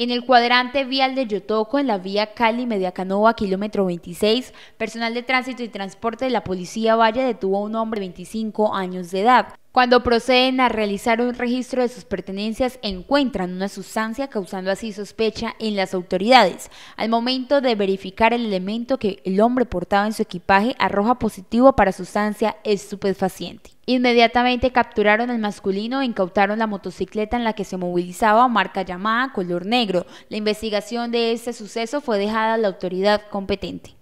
En el cuadrante vial de Yotoco, en la vía Cali Mediacanova, kilómetro 26, personal de tránsito y transporte de la policía Valle detuvo a un hombre de 25 años de edad. Cuando proceden a realizar un registro de sus pertenencias, encuentran una sustancia causando así sospecha en las autoridades. Al momento de verificar el elemento que el hombre portaba en su equipaje, arroja positivo para sustancia estupefaciente. Inmediatamente capturaron al masculino e incautaron la motocicleta en la que se movilizaba, marca llamada color negro. La investigación de este suceso fue dejada a la autoridad competente.